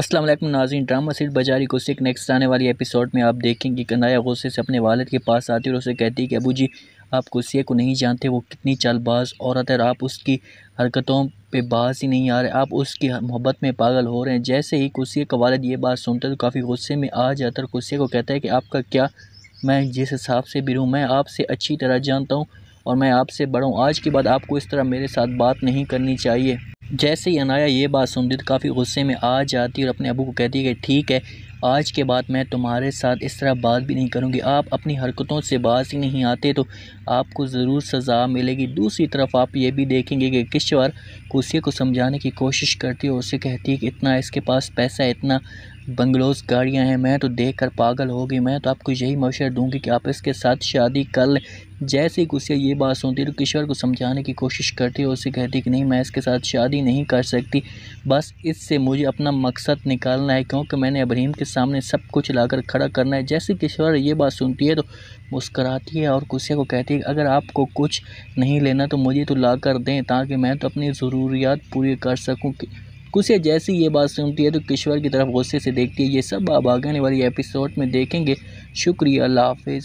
असलम नाजीन drama seat बजारी गुस्से के नेक्स्ट आने वाली एपिसोड में आप देखेंगे कि कनाया गुस्से से अपने वालद के पास आती है और उसे कहती है कि अबू जी आप गुस्से को नहीं जानते वो कितनी चालबाज औरत है आप उसकी हरकतों पे बाज ही नहीं आ रहे आप उसकी मोहब्बत में पागल हो रहे हैं जैसे ही गुस्से का वालद ये बात सुनते तो काफ़ी गुस्से में आ जाता है और गुस्से को कहता है कि आपका क्या मैं जिस हिसाब से भी हूँ मैं आपसे अच्छी तरह जानता हूँ और मैं आपसे बड़ा हूँ आज के बाद आपको इस तरह मेरे साथ बात नहीं करनी चाहिए जैसे ही अनाया ये बात सुनती तो काफ़ी गुस्से में आ जाती और अपने अबू को कहती है कि ठीक है आज के बाद मैं तुम्हारे साथ इस तरह बात भी नहीं करूँगी आप अपनी हरकतों से बाज ही नहीं आते तो आपको ज़रूर सज़ा मिलेगी दूसरी तरफ आप ये भी देखेंगे कि किश्वर कुसिया को समझाने की कोशिश करती है और उसे कहती है कि इतना इसके पास पैसा है इतना बंगलोज़ गाड़ियाँ हैं मैं तो देखकर पागल हो गई मैं तो आपको यही मशर दूंगी कि आप इसके साथ शादी कर लें जैसे ही गुस्से ये बात सुनती तो किशोर को समझाने की कोशिश करती है उसे कहती कि नहीं मैं इसके साथ शादी नहीं कर सकती बस इससे मुझे अपना मकसद निकालना है क्योंकि मैंने अब्रीम के सामने सब कुछ लाकर खड़ा करना है जैसे किशोर ये बात सुनती है तो मुस्कराती है और गुस्से को कहती है अगर आपको कुछ नहीं लेना तो मुझे तो ला कर दें ताकि मैं तो अपनी ज़रूरियात पूरी कर सकूँ कुछ जैसी ये बात सुनती है तो किश्वर की तरफ गुस्से से देखती है ये सब आप आगे आने वाली एपिसोड में देखेंगे शुक्रिया अल्लाह हाफिज़